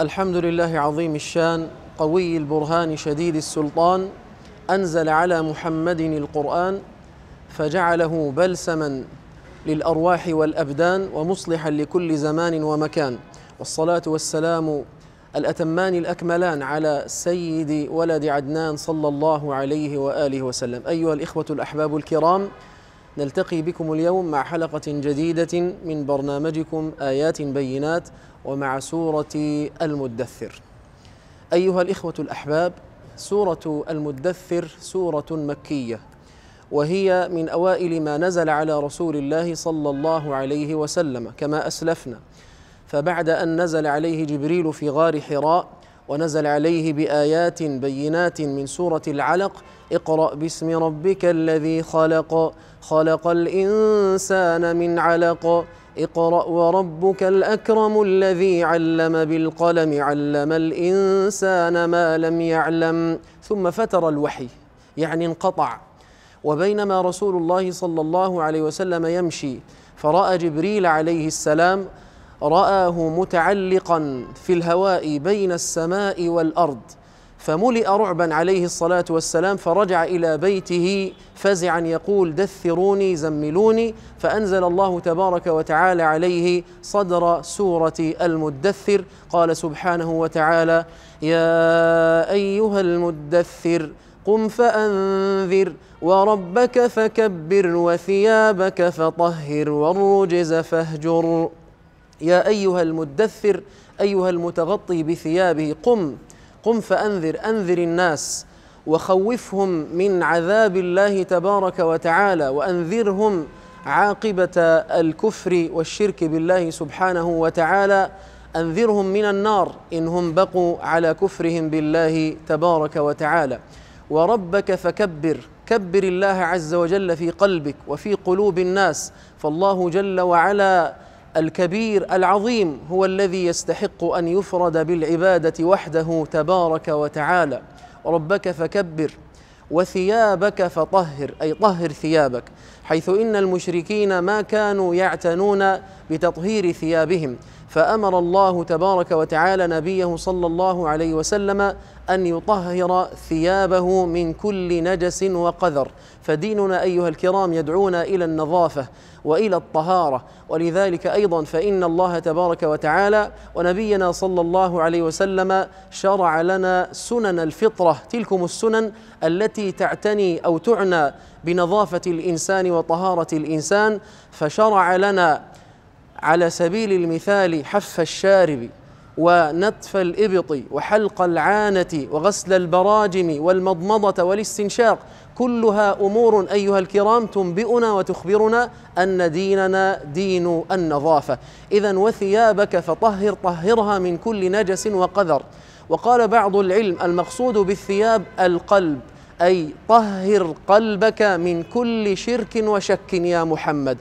الحمد لله عظيم الشان قوي البرهان شديد السلطان أنزل على محمد القرآن فجعله بلسما للأرواح والأبدان ومصلحا لكل زمان ومكان والصلاة والسلام الأتمان الأكملان على سيد ولد عدنان صلى الله عليه وآله وسلم أيها الإخوة الأحباب الكرام نلتقي بكم اليوم مع حلقة جديدة من برنامجكم آيات بينات ومع سورة المدثر أيها الإخوة الأحباب سورة المدثر سورة مكية وهي من أوائل ما نزل على رسول الله صلى الله عليه وسلم كما أسلفنا فبعد أن نزل عليه جبريل في غار حراء ونزل عليه بآيات بينات من سورة العلق اقرأ باسم ربك الذي خلق خلق الإنسان من علق اقرأ وربك الأكرم الذي علم بالقلم علم الإنسان ما لم يعلم ثم فتر الوحي يعني انقطع وبينما رسول الله صلى الله عليه وسلم يمشي فرأى جبريل عليه السلام رآه متعلقا في الهواء بين السماء والأرض فملئ رعبا عليه الصلاة والسلام فرجع إلى بيته فزعا يقول دثروني زملوني فأنزل الله تبارك وتعالى عليه صدر سورة المدثر قال سبحانه وتعالى يا أيها المدثر قم فأنذر وربك فكبر وثيابك فطهر والرجز فاهجر يا أيها المدثر أيها المتغطي بثيابه قم قم فأنذر أنذر الناس وخوفهم من عذاب الله تبارك وتعالى وأنذرهم عاقبة الكفر والشرك بالله سبحانه وتعالى أنذرهم من النار إن هم بقوا على كفرهم بالله تبارك وتعالى وربك فكبر كبر الله عز وجل في قلبك وفي قلوب الناس فالله جل وعلا الكبير العظيم هو الذي يستحق ان يفرد بالعباده وحده تبارك وتعالى ربك فكبر وثيابك فطهر اي طهر ثيابك حيث ان المشركين ما كانوا يعتنون بتطهير ثيابهم فأمر الله تبارك وتعالى نبيه صلى الله عليه وسلم أن يطهر ثيابه من كل نجس وقذر فديننا أيها الكرام يدعونا إلى النظافة وإلى الطهارة ولذلك أيضا فإن الله تبارك وتعالى ونبينا صلى الله عليه وسلم شرع لنا سنن الفطرة تلكم السنن التي تعتني أو تعنى بنظافة الإنسان وطهارة الإنسان فشرع لنا على سبيل المثال حف الشارب ونتف الإبط وحلق العانة وغسل البراجم والمضمضة والاستنشاق كلها أمور أيها الكرام تنبئنا وتخبرنا أن ديننا دين النظافة إذا وثيابك فطهر طهرها من كل نجس وقذر وقال بعض العلم المقصود بالثياب القلب أي طهر قلبك من كل شرك وشك يا محمد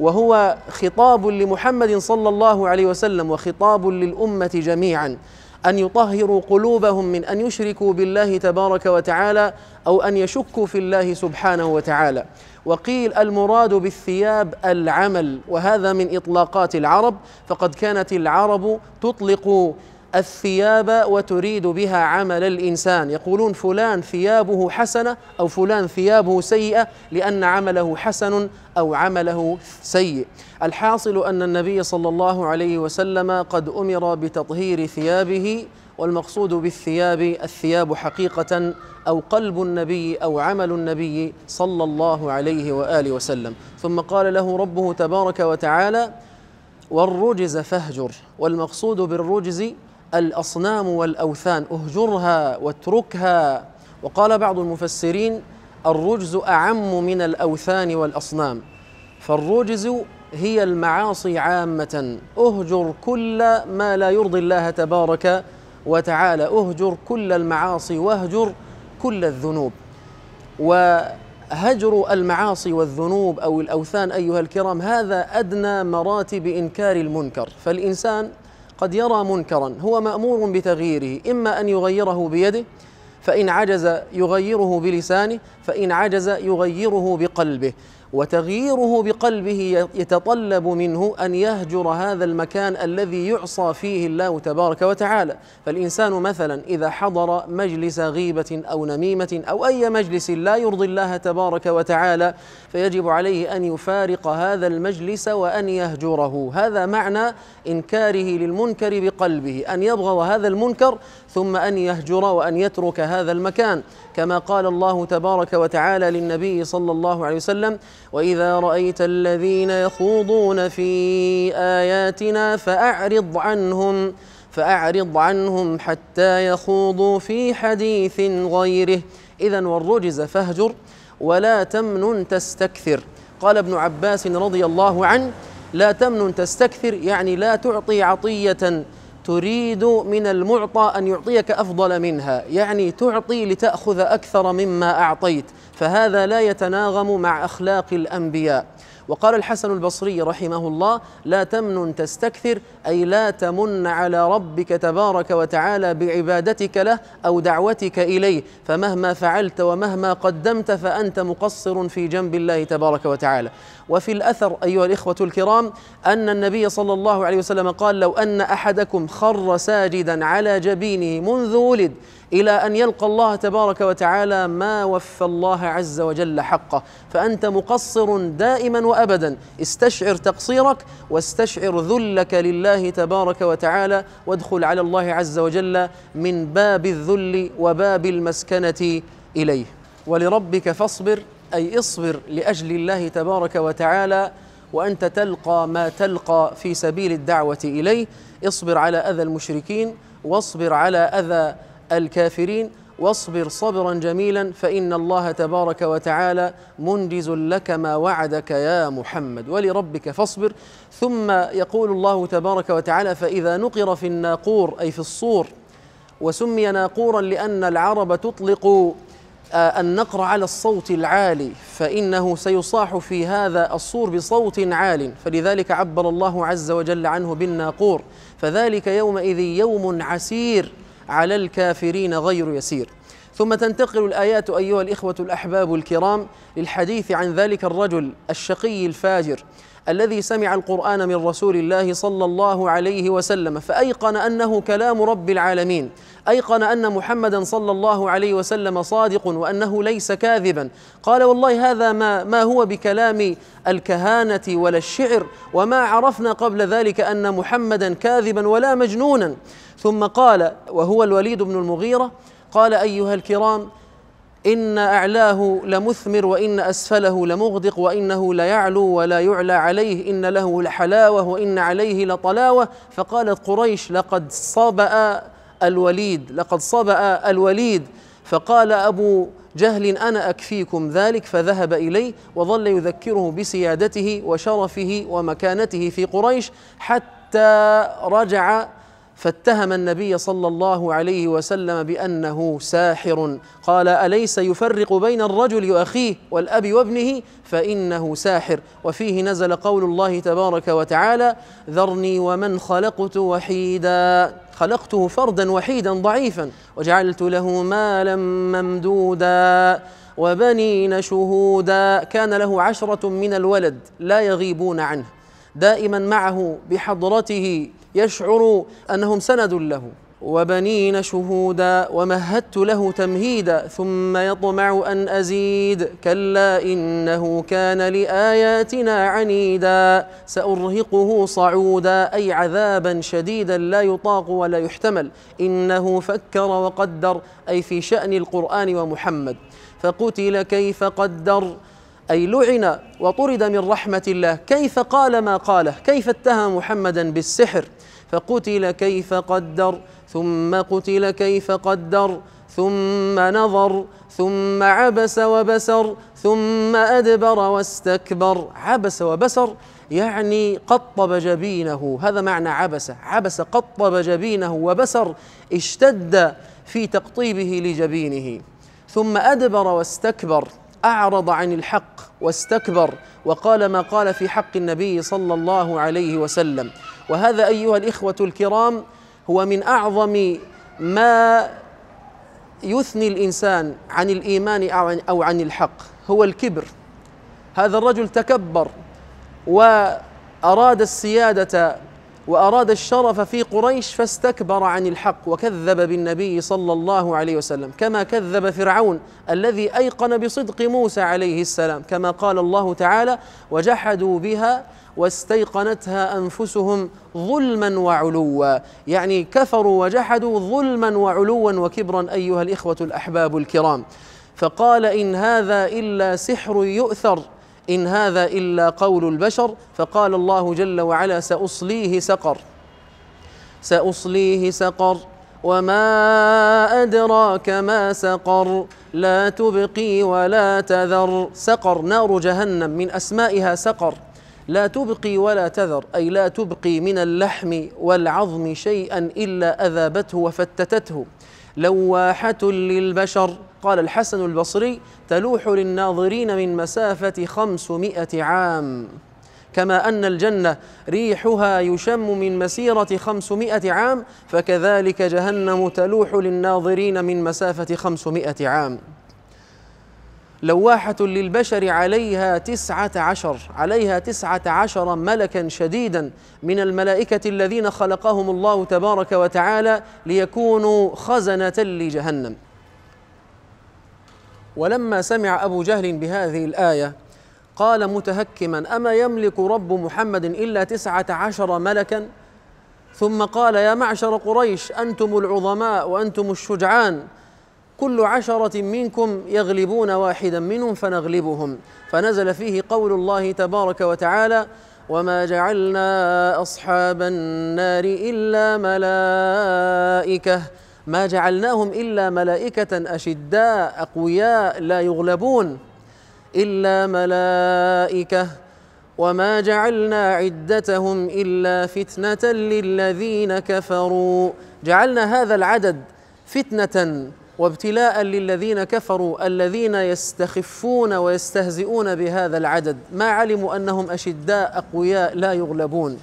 وهو خطاب لمحمد صلى الله عليه وسلم وخطاب للامه جميعا ان يطهروا قلوبهم من ان يشركوا بالله تبارك وتعالى او ان يشكوا في الله سبحانه وتعالى وقيل المراد بالثياب العمل وهذا من اطلاقات العرب فقد كانت العرب تطلق الثياب وتريد بها عمل الإنسان يقولون فلان ثيابه حسنة أو فلان ثيابه سيئة لأن عمله حسن أو عمله سيء الحاصل أن النبي صلى الله عليه وسلم قد أمر بتطهير ثيابه والمقصود بالثياب الثياب حقيقة أو قلب النبي أو عمل النبي صلى الله عليه وآله وسلم ثم قال له ربه تبارك وتعالى والرجز فاهجر والمقصود بالرجز الأصنام والأوثان اهجرها واتركها وقال بعض المفسرين الرجز أعم من الأوثان والأصنام فالرجز هي المعاصي عامة اهجر كل ما لا يرضي الله تبارك وتعالى اهجر كل المعاصي واهجر كل الذنوب وهجر المعاصي والذنوب أو الأوثان أيها الكرام هذا أدنى مراتب إنكار المنكر فالإنسان قد يرى منكرا هو مأمور بتغييره إما أن يغيره بيده فإن عجز يغيره بلسانه فإن عجز يغيره بقلبه وتغييره بقلبه يتطلب منه ان يهجر هذا المكان الذي يعصى فيه الله تبارك وتعالى، فالانسان مثلا اذا حضر مجلس غيبه او نميمه او اي مجلس لا يرضي الله تبارك وتعالى فيجب عليه ان يفارق هذا المجلس وان يهجره، هذا معنى انكاره للمنكر بقلبه، ان يبغض هذا المنكر ثم ان يهجر وان يترك هذا المكان، كما قال الله تبارك وتعالى للنبي صلى الله عليه وسلم واذا رايت الذين يخوضون في اياتنا فاعرض عنهم فاعرض عنهم حتى يخوضوا في حديث غيره اذا والرجز فاهجر ولا تمنن تستكثر قال ابن عباس رضي الله عنه لا تمنن تستكثر يعني لا تعطي عطيه تريد من المعطى أن يعطيك أفضل منها يعني تعطي لتأخذ أكثر مما أعطيت فهذا لا يتناغم مع أخلاق الأنبياء وقال الحسن البصري رحمه الله لا تمن تستكثر أي لا تمن على ربك تبارك وتعالى بعبادتك له أو دعوتك إليه فمهما فعلت ومهما قدمت فأنت مقصر في جنب الله تبارك وتعالى وفي الأثر أيها الإخوة الكرام أن النبي صلى الله عليه وسلم قال لو أن أحدكم خر ساجدا على جبينه منذ ولد إلى أن يلقى الله تبارك وتعالى ما وفى الله عز وجل حقه فأنت مقصر دائما وأبدا استشعر تقصيرك واستشعر ذلك لله تبارك وتعالى وادخل على الله عز وجل من باب الذل وباب المسكنة إليه ولربك فاصبر أي اصبر لأجل الله تبارك وتعالى وأنت تلقى ما تلقى في سبيل الدعوة إليه اصبر على أذى المشركين واصبر على أذى الكافرين واصبر صبرا جميلا فإن الله تبارك وتعالى منجز لك ما وعدك يا محمد ولربك فاصبر ثم يقول الله تبارك وتعالى فإذا نقر في الناقور أي في الصور وسمي ناقورا لأن العرب تطلق النقر آه، على الصوت العالي فإنه سيصاح في هذا الصور بصوت عال فلذلك عبر الله عز وجل عنه بالناقور فذلك يومئذ يوم عسير على الكافرين غير يسير ثم تنتقل الآيات أيها الإخوة الأحباب الكرام للحديث عن ذلك الرجل الشقي الفاجر الذي سمع القرآن من رسول الله صلى الله عليه وسلم فأيقن أنه كلام رب العالمين أيقن أن محمدا صلى الله عليه وسلم صادق وأنه ليس كاذبا قال والله هذا ما, ما هو بكلام الكهانة ولا الشعر وما عرفنا قبل ذلك أن محمدا كاذبا ولا مجنونا ثم قال وهو الوليد بن المغيرة قال أيها الكرام إن أعلاه لمثمر وإن أسفله لمغدق وإنه ليعلو ولا يعلى عليه إن له لحلاوة وإن عليه لطلاوة فقالت قريش لقد صبأ الوليد لقد صبأ الوليد فقال أبو جهل أنا أكفيكم ذلك فذهب إليه وظل يذكره بسيادته وشرفه ومكانته في قريش حتى رجع فاتهم النبي صلى الله عليه وسلم بانه ساحر قال اليس يفرق بين الرجل واخيه والاب وابنه فانه ساحر وفيه نزل قول الله تبارك وتعالى ذرني ومن خلقت وحيدا خلقته فردا وحيدا ضعيفا وجعلت له مالا ممدودا وبنين شهودا كان له عشره من الولد لا يغيبون عنه دائما معه بحضرته يشعر أنهم سند له وبنين شهودا ومهدت له تمهيدا ثم يطمع أن أزيد كلا إنه كان لآياتنا عنيدا سأرهقه صعودا أي عذابا شديدا لا يطاق ولا يحتمل إنه فكر وقدر أي في شأن القرآن ومحمد فقتل كيف قدر أي لعن وطرد من رحمة الله كيف قال ما قاله كيف اتهم محمدا بالسحر فقتل كيف قدر ثم قتل كيف قدر ثم نظر ثم عبس وبسر ثم ادبر واستكبر عبس وبسر يعني قطب جبينه هذا معنى عبس عبس قطب جبينه وبسر اشتد في تقطيبه لجبينه ثم ادبر واستكبر اعرض عن الحق واستكبر وقال ما قال في حق النبي صلى الله عليه وسلم وهذا ايها الاخوه الكرام هو من اعظم ما يثني الانسان عن الايمان او عن الحق هو الكبر هذا الرجل تكبر واراد السياده وأراد الشرف في قريش فاستكبر عن الحق وكذب بالنبي صلى الله عليه وسلم كما كذب فرعون الذي أيقن بصدق موسى عليه السلام كما قال الله تعالى وجحدوا بها واستيقنتها أنفسهم ظلما وعلوا يعني كفروا وجحدوا ظلما وعلوا وكبرا أيها الإخوة الأحباب الكرام فقال إن هذا إلا سحر يؤثر إن هذا إلا قول البشر فقال الله جل وعلا سأصليه سقر سأصليه سقر وما أدراك ما سقر لا تبقي ولا تذر سقر نار جهنم من أسمائها سقر لا تبقي ولا تذر أي لا تبقي من اللحم والعظم شيئا إلا أذابته وفتتته لواحة للبشر قال الحسن البصري تلوح للناظرين من مسافة خمسمائة عام كما أن الجنة ريحها يشم من مسيرة خمسمائة عام فكذلك جهنم تلوح للناظرين من مسافة خمسمائة عام لواحة للبشر عليها تسعة عشر عليها تسعة عشر ملكا شديدا من الملائكة الذين خلقهم الله تبارك وتعالى ليكونوا خزنة لجهنم ولما سمع أبو جهل بهذه الآية قال متهكما أما يملك رب محمد إلا تسعة عشر ملكا ثم قال يا معشر قريش أنتم العظماء وأنتم الشجعان كل عشرة منكم يغلبون واحدا منهم فنغلبهم فنزل فيه قول الله تبارك وتعالى وما جعلنا أصحاب النار إلا ملائكة ما جعلناهم إلا ملائكة أشداء أقوياء لا يغلبون إلا ملائكة وما جعلنا عدتهم إلا فتنة للذين كفروا جعلنا هذا العدد فتنة وابتلاء للذين كفروا الذين يستخفون ويستهزئون بهذا العدد ما علموا أنهم أشداء أقوياء لا يغلبون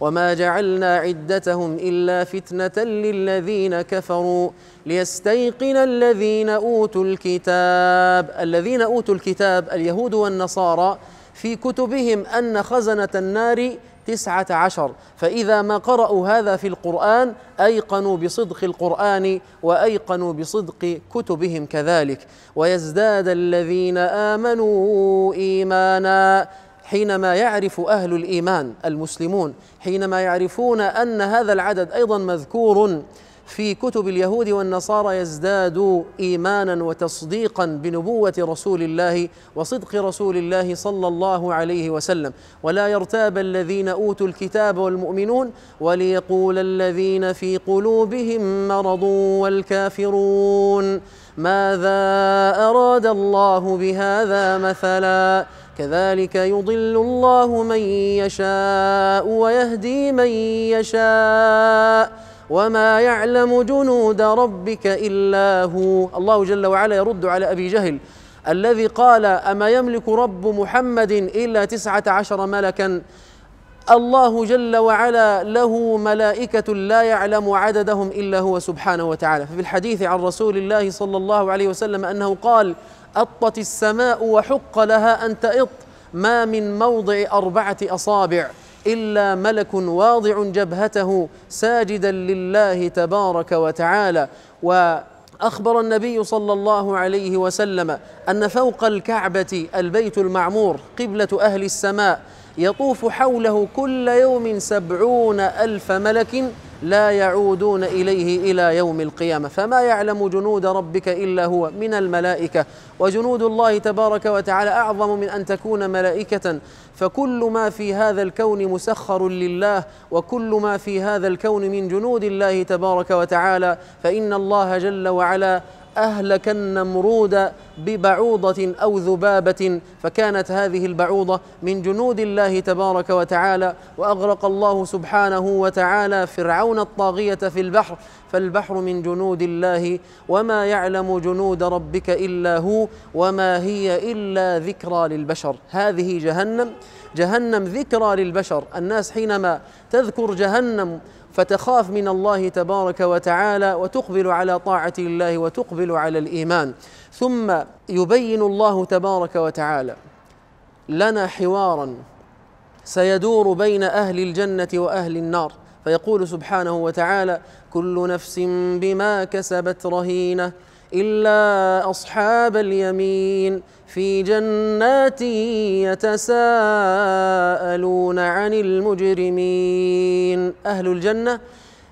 وما جعلنا عدتهم الا فتنه للذين كفروا ليستيقن الذين اوتوا الكتاب الذين اوتوا الكتاب اليهود والنصارى في كتبهم ان خزنه النار تسعة عشر فإذا ما قرأوا هذا في القرآن أيقنوا بصدق القرآن وأيقنوا بصدق كتبهم كذلك ويزداد الذين آمنوا إيمانا حينما يعرف اهل الايمان المسلمون حينما يعرفون ان هذا العدد ايضا مذكور في كتب اليهود والنصارى يزداد ايمانا وتصديقا بنبوه رسول الله وصدق رسول الله صلى الله عليه وسلم ولا يرتاب الذين اوتوا الكتاب والمؤمنون وليقول الذين في قلوبهم مرض والكافرون ماذا اراد الله بهذا مثلا كذلك يضل الله من يشاء ويهدي من يشاء وما يعلم جنود ربك الا هو الله جل وعلا يرد على ابي جهل الذي قال اما يملك رب محمد الا تسعه عشر ملكا الله جل وعلا له ملائكة لا يعلم عددهم إلا هو سبحانه وتعالى ففي الحديث عن رسول الله صلى الله عليه وسلم أنه قال أطت السماء وحق لها أن تئط ما من موضع أربعة أصابع إلا ملك واضع جبهته ساجدا لله تبارك وتعالى و أخبر النبي صلى الله عليه وسلم أن فوق الكعبة البيت المعمور قبلة أهل السماء يطوف حوله كل يوم سبعون ألف ملك لا يعودون إليه إلى يوم القيامة فما يعلم جنود ربك إلا هو من الملائكة وجنود الله تبارك وتعالى أعظم من أن تكون ملائكة فكل ما في هذا الكون مسخر لله وكل ما في هذا الكون من جنود الله تبارك وتعالى فإن الله جل وعلا أهلك النمرود ببعوضة أو ذبابة فكانت هذه البعوضة من جنود الله تبارك وتعالى وأغرق الله سبحانه وتعالى فرعون الطاغية في البحر فالبحر من جنود الله وما يعلم جنود ربك إلا هو وما هي إلا ذكرى للبشر هذه جهنم جهنم ذكرى للبشر الناس حينما تذكر جهنم فتخاف من الله تبارك وتعالى وتقبل على طاعة الله وتقبل على الإيمان ثم يبين الله تبارك وتعالى لنا حوارا سيدور بين أهل الجنة وأهل النار فيقول سبحانه وتعالى كل نفس بما كسبت رهينه إلا أصحاب اليمين في جنات يتساءلون عن المجرمين أهل الجنة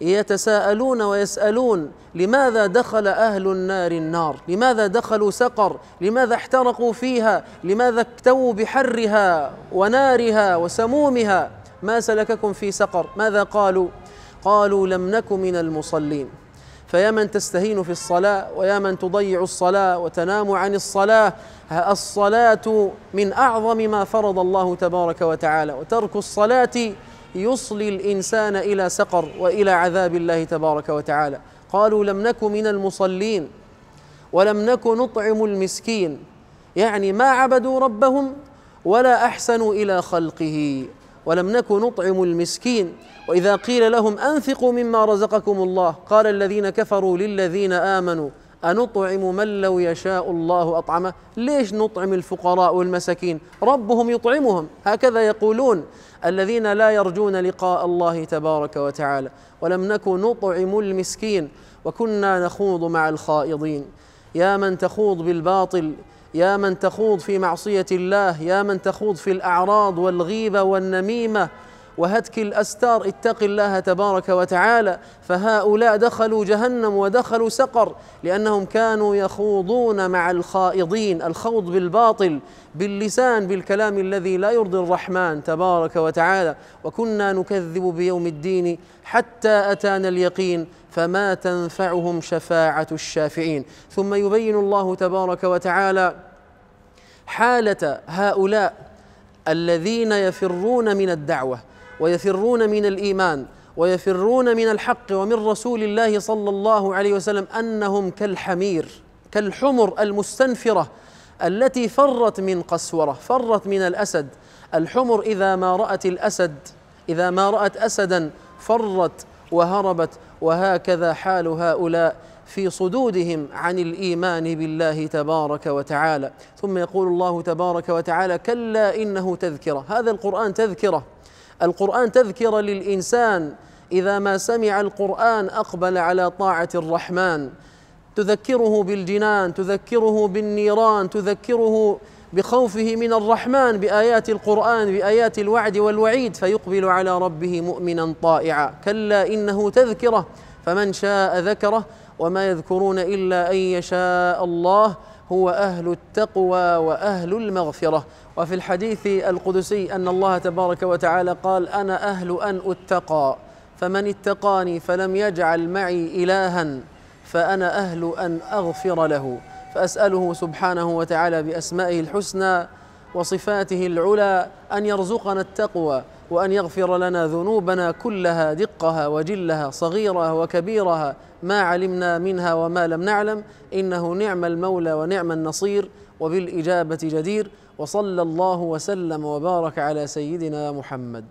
يتساءلون ويسألون لماذا دخل أهل النار النار لماذا دخلوا سقر لماذا احترقوا فيها لماذا اكتووا بحرها ونارها وسمومها ما سلككم في سقر ماذا قالوا قالوا لم نك من المصلين فيا من تستهين في الصلاة ويا من تضيع الصلاة وتنام عن الصلاة الصلاة من أعظم ما فرض الله تبارك وتعالى وترك الصلاة يصلي الإنسان إلى سقر وإلى عذاب الله تبارك وتعالى قالوا لم نك من المصلين ولم نك نطعم المسكين يعني ما عبدوا ربهم ولا أحسنوا إلى خلقه ولم نك نطعم المسكين واذا قيل لهم انفقوا مما رزقكم الله قال الذين كفروا للذين امنوا أنطعم من لو يشاء الله أطعمه ليش نطعم الفقراء والمساكين ربهم يطعمهم هكذا يقولون الذين لا يرجون لقاء الله تبارك وتعالى ولم نك نطعم المسكين وكنا نخوض مع الخائضين يا من تخوض بالباطل يا من تخوض في معصية الله يا من تخوض في الأعراض والغيبة والنميمة وهتك الأستار اتق الله تبارك وتعالى فهؤلاء دخلوا جهنم ودخلوا سقر لأنهم كانوا يخوضون مع الخائضين الخوض بالباطل باللسان بالكلام الذي لا يرضي الرحمن تبارك وتعالى وكنا نكذب بيوم الدين حتى أتانا اليقين فما تنفعهم شفاعة الشافعين ثم يبين الله تبارك وتعالى حالة هؤلاء الذين يفرون من الدعوه ويفرون من الايمان ويفرون من الحق ومن رسول الله صلى الله عليه وسلم انهم كالحمير كالحمر المستنفره التي فرت من قسوره فرت من الاسد الحمر اذا ما رات الاسد اذا ما رات اسدا فرت وهربت وهكذا حال هؤلاء في صدودهم عن الايمان بالله تبارك وتعالى ثم يقول الله تبارك وتعالى كلا انه تذكره هذا القران تذكره القرآن تذكرة للإنسان إذا ما سمع القرآن أقبل على طاعة الرحمن تذكره بالجنان تذكره بالنيران تذكره بخوفه من الرحمن بآيات القرآن بآيات الوعد والوعيد فيقبل على ربه مؤمنا طائعا كلا إنه تذكرة فمن شاء ذكره وما يذكرون إلا أن يشاء الله هو أهل التقوى وأهل المغفرة وفي الحديث القدسي أن الله تبارك وتعالى قال أنا أهل أن أتقى فمن اتقاني فلم يجعل معي إلها فأنا أهل أن أغفر له فأسأله سبحانه وتعالى بأسمائه الحسنى وصفاته العلى أن يرزقنا التقوى وأن يغفر لنا ذنوبنا كلها دقها وجلها صغيرها وكبيرها ما علمنا منها وما لم نعلم إنه نعم المولى ونعم النصير وبالإجابة جدير وصلى الله وسلم وبارك على سيدنا محمد